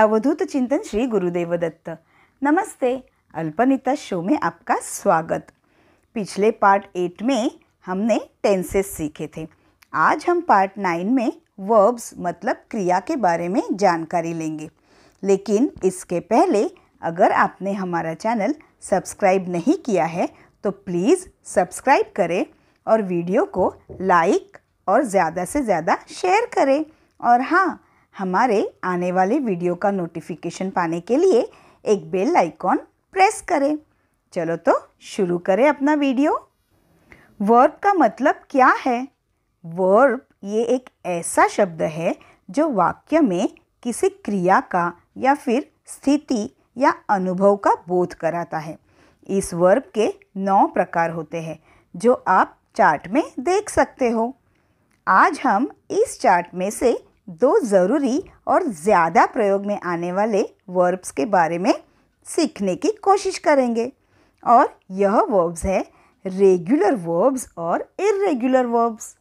अवधूत चिंतन श्री गुरुदेव दत्त नमस्ते अल्पनिता शो में आपका स्वागत पिछले पार्ट एट में हमने टेंसेस सीखे थे आज हम पार्ट नाइन में वर्ब्स मतलब क्रिया के बारे में जानकारी लेंगे लेकिन इसके पहले अगर आपने हमारा चैनल सब्सक्राइब नहीं किया है तो प्लीज़ सब्सक्राइब करें और वीडियो को लाइक और ज़्यादा से ज़्यादा शेयर करें और हाँ हमारे आने वाले वीडियो का नोटिफिकेशन पाने के लिए एक बेल आइकॉन प्रेस करें चलो तो शुरू करें अपना वीडियो वर्ब का मतलब क्या है वर्ब ये एक ऐसा शब्द है जो वाक्य में किसी क्रिया का या फिर स्थिति या अनुभव का बोध कराता है इस वर्ब के नौ प्रकार होते हैं जो आप चार्ट में देख सकते हो आज हम इस चार्ट में से दो ज़रूरी और ज़्यादा प्रयोग में आने वाले वर्ब्स के बारे में सीखने की कोशिश करेंगे और यह वर्ब्स है रेगुलर वर्ब्स और इरेगुलर वर्ब्स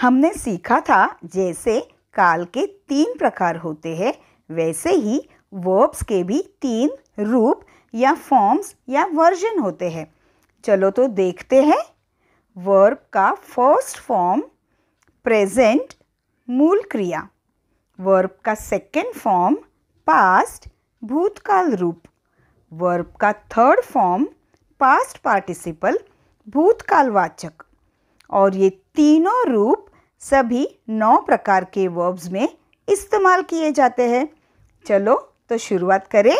हमने सीखा था जैसे काल के तीन प्रकार होते हैं वैसे ही वर्ब्स के भी तीन रूप या फॉर्म्स या वर्जन होते हैं चलो तो देखते हैं वर्ब का फर्स्ट फॉर्म प्रेजेंट मूल क्रिया वर्ब का सेकेंड फॉर्म पास्ट भूतकाल रूप वर्ब का थर्ड फॉर्म पास्ट पार्टिसिपल भूतकालवाचक और ये तीनों रूप सभी नौ प्रकार के वर्ब्स में इस्तेमाल किए जाते हैं चलो तो शुरुआत करें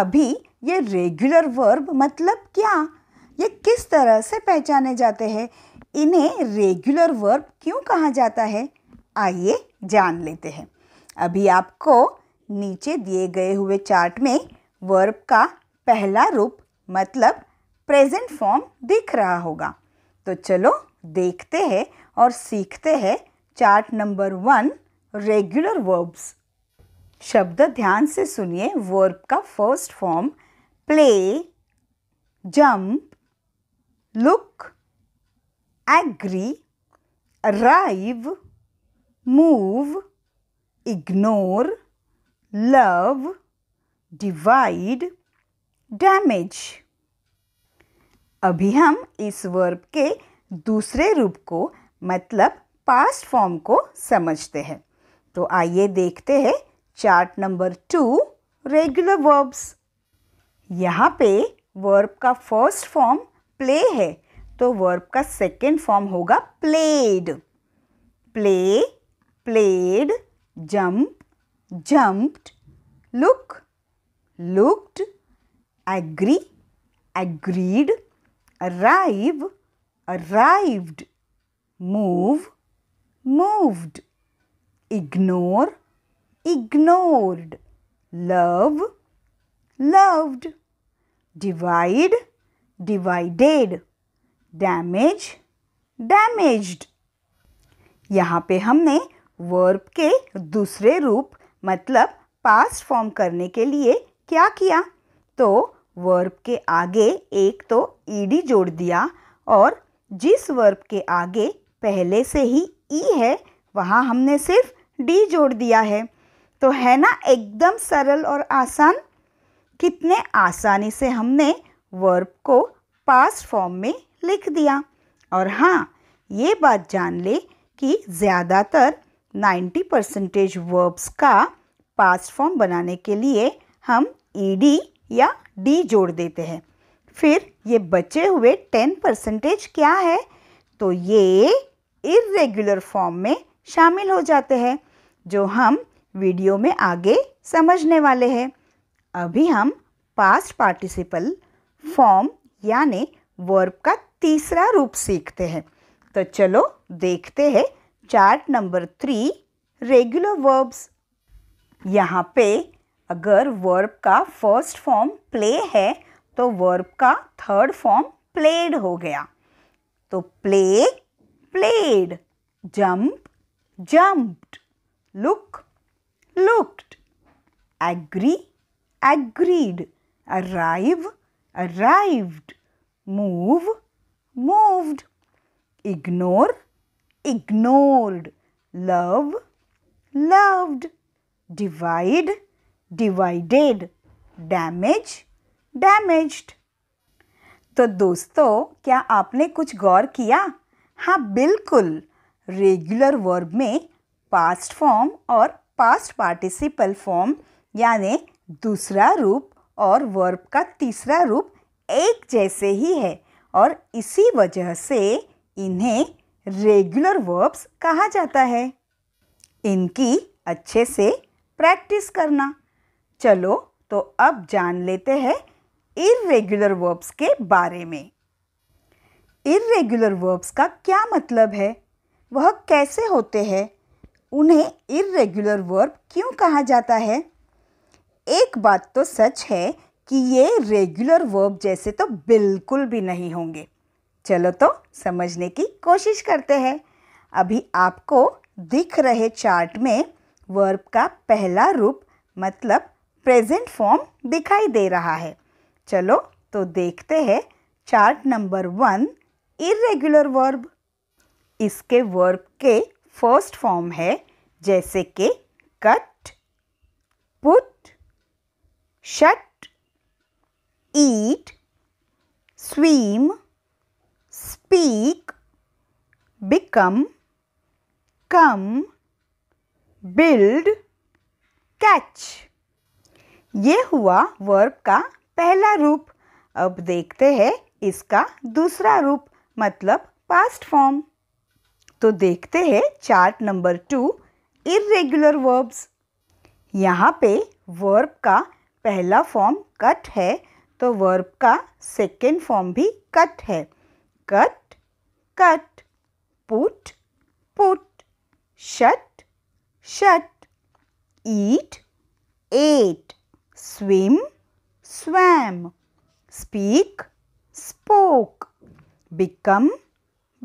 अभी ये रेगुलर वर्ब मतलब क्या ये किस तरह से पहचाने जाते हैं इन्हें रेगुलर वर्ब क्यों कहा जाता है आइए जान लेते हैं अभी आपको नीचे दिए गए हुए चार्ट में वर्ब का पहला रूप मतलब प्रेजेंट फॉर्म दिख रहा होगा तो चलो देखते हैं और सीखते हैं chart number one regular verbs शब्द ध्यान से सुनिए वर्ब का first form play jump look agree, arrive, move, ignore, love, divide, damage अभी हम इस वर्ब के दूसरे रूप को मतलब पास्ट फॉर्म को समझते हैं तो आइए देखते हैं chart number two regular verbs यहाँ पे वर्ब का फर्स्ट फॉर्म प्ले है तो वर्ब का सेकेंड फॉर्म होगा played play played jump jumped look looked agree agreed arrive arrived move moved ignore ignored love loved divide divided damage damaged यहाँ पे हमने वर्ब के दूसरे रूप मतलब पास्ट फॉर्म करने के लिए क्या किया तो वर्ब के आगे एक तो ईडी जोड़ दिया और जिस वर्ब के आगे पहले से ही ई e है वहाँ हमने सिर्फ डी जोड़ दिया है तो है ना एकदम सरल और आसान कितने आसानी से हमने वर्ब को पास्ट फॉर्म में लिख दिया और हाँ ये बात जान ले कि ज़्यादातर 90 परसेंटेज वर्ब्स का पास्ट फॉर्म बनाने के लिए हम ईडी e या डी जोड़ देते हैं फिर ये बचे हुए 10 परसेंटेज क्या है तो ये इरेगुलर फॉर्म में शामिल हो जाते हैं जो हम वीडियो में आगे समझने वाले हैं अभी हम पास्ट पार्टिसिपल फॉर्म यानी वर्ब का तीसरा रूप सीखते हैं तो चलो देखते हैं chart number three regular verbs यहाँ पे अगर वर्ब का फर्स्ट फॉर्म प्ले है तो वर्ब का थर्ड फॉर्म प्लेड हो गया तो play played jump jumped look looked agree agreed arrive arrived move moved. Ignore, ignored. Love, loved. Divide, divided. Damage, damaged. तो दोस्तों क्या आपने कुछ गौर किया हाँ बिल्कुल रेगुलर वर्ब में पास्ट फॉर्म और पास्ट पार्टिसिपल फॉर्म यानी दूसरा रूप और वर्ब का तीसरा रूप एक जैसे ही है और इसी वजह से इन्हें रेगुलर वर्ब्स कहा जाता है इनकी अच्छे से प्रैक्टिस करना चलो तो अब जान लेते हैं इरेगुलर वर्ब्स के बारे में इरेगुलर वर्ब्स का क्या मतलब है वह कैसे होते हैं उन्हें इरेगुलर वर्ब क्यों कहा जाता है एक बात तो सच है कि ये रेगुलर वर्ब जैसे तो बिल्कुल भी नहीं होंगे चलो तो समझने की कोशिश करते हैं अभी आपको दिख रहे चार्ट में वर्ब का पहला रूप मतलब प्रेजेंट फॉर्म दिखाई दे रहा है चलो तो देखते हैं chart number one irregular verb इसके वर्ब के फर्स्ट फॉर्म है जैसे कि cut put shut eat, swim, speak, become, come, build, catch. ये हुआ वर्ब का पहला रूप अब देखते हैं इसका दूसरा रूप मतलब पास्ट फॉर्म तो देखते हैं chart number two irregular verbs यहाँ पे वर्ब का पहला फॉर्म कट है तो वर्ब का सेकेंड फॉर्म भी कट है cut cut put put shut shut eat ate swim swam speak spoke become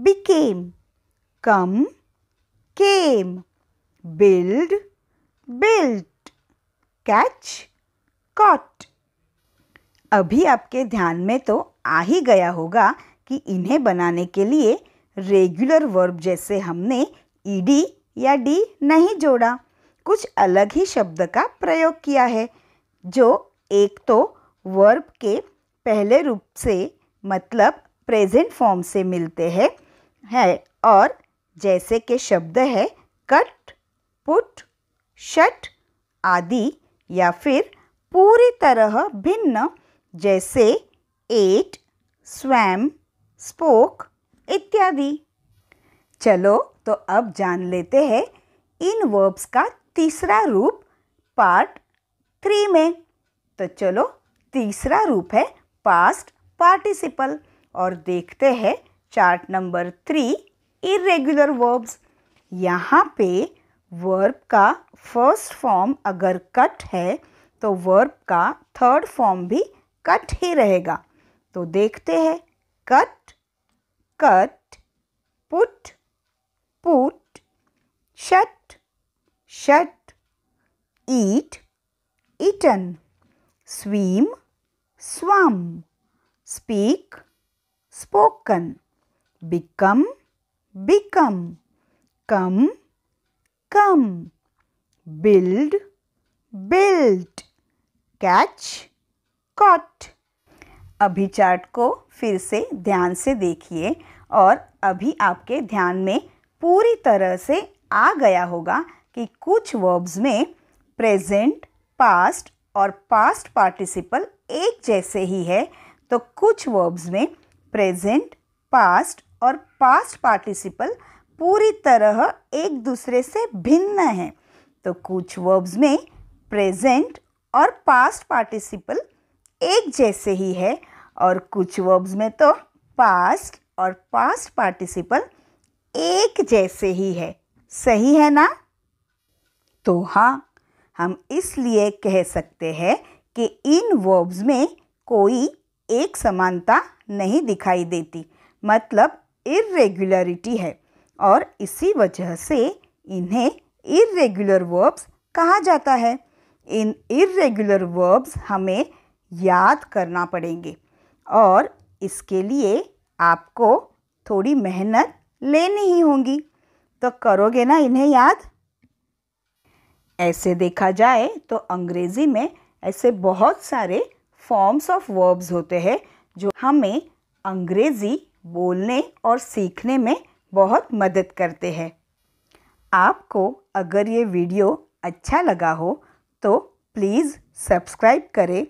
became come came build built catch caught अभी आपके ध्यान में तो आ ही गया होगा कि इन्हें बनाने के लिए रेगुलर वर्ब जैसे हमने ई डी या डी नहीं जोड़ा कुछ अलग ही शब्द का प्रयोग किया है जो एक तो वर्ब के पहले रूप से मतलब प्रेजेंट फॉर्म से मिलते हैं है और जैसे के शब्द है कट पुट शट आदि या फिर पूरी तरह भिन्न जैसे एट स्वैम स्पोक इत्यादि चलो तो अब जान लेते हैं इन वर्ब्स का तीसरा रूप पार्ट थ्री में तो चलो तीसरा रूप है पास्ट पार्टिसिपल और देखते हैं chart number three irregular verbs यहाँ पे वर्ब का फर्स्ट फॉर्म अगर कट है तो वर्ब का थर्ड फॉर्म भी कट ही रहेगा तो देखते हैं cut cut put put shut shut eat eaten swim swum speak spoken become become come come build built catch caught अभी चार्ट को फिर से ध्यान से देखिए और अभी आपके ध्यान में पूरी तरह से आ गया होगा कि कुछ वर्ब्स में प्रेजेंट पास्ट और पास्ट पार्टिसिपल एक जैसे ही है तो कुछ वर्ब्स में प्रेजेंट पास्ट और पास्ट पार्टिसिपल पूरी तरह एक दूसरे से भिन्न है तो कुछ वर्ब्स में प्रेजेंट और पास्ट पार्टिसिपल एक जैसे ही है और कुछ वर्ब्स में तो पास्ट और पास्ट पार्टिसिपल एक जैसे ही है सही है ना तो हाँ हम इसलिए कह सकते हैं कि इन वर्ब्स में कोई एक समानता नहीं दिखाई देती मतलब इरेगुलरिटी है और इसी वजह से इन्हें इरेगुलर वर्ब्स कहा जाता है इन इरेगुलर वर्ब्स हमें याद करना पड़ेंगे और इसके लिए आपको थोड़ी मेहनत लेनी ही होंगी तो करोगे ना इन्हें याद ऐसे देखा जाए तो अंग्रेज़ी में ऐसे बहुत सारे फॉर्म्स ऑफ वर्ब्स होते हैं जो हमें अंग्रेज़ी बोलने और सीखने में बहुत मदद करते हैं आपको अगर ये वीडियो अच्छा लगा हो तो प्लीज़ सब्सक्राइब करें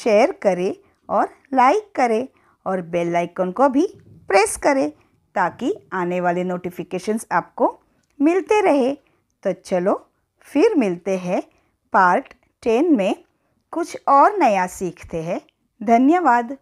शेयर करें और लाइक करें और बेल आइकन को भी प्रेस करें ताकि आने वाले नोटिफिकेशंस आपको मिलते रहे तो चलो फिर मिलते हैं पार्ट टेन में कुछ और नया सीखते हैं धन्यवाद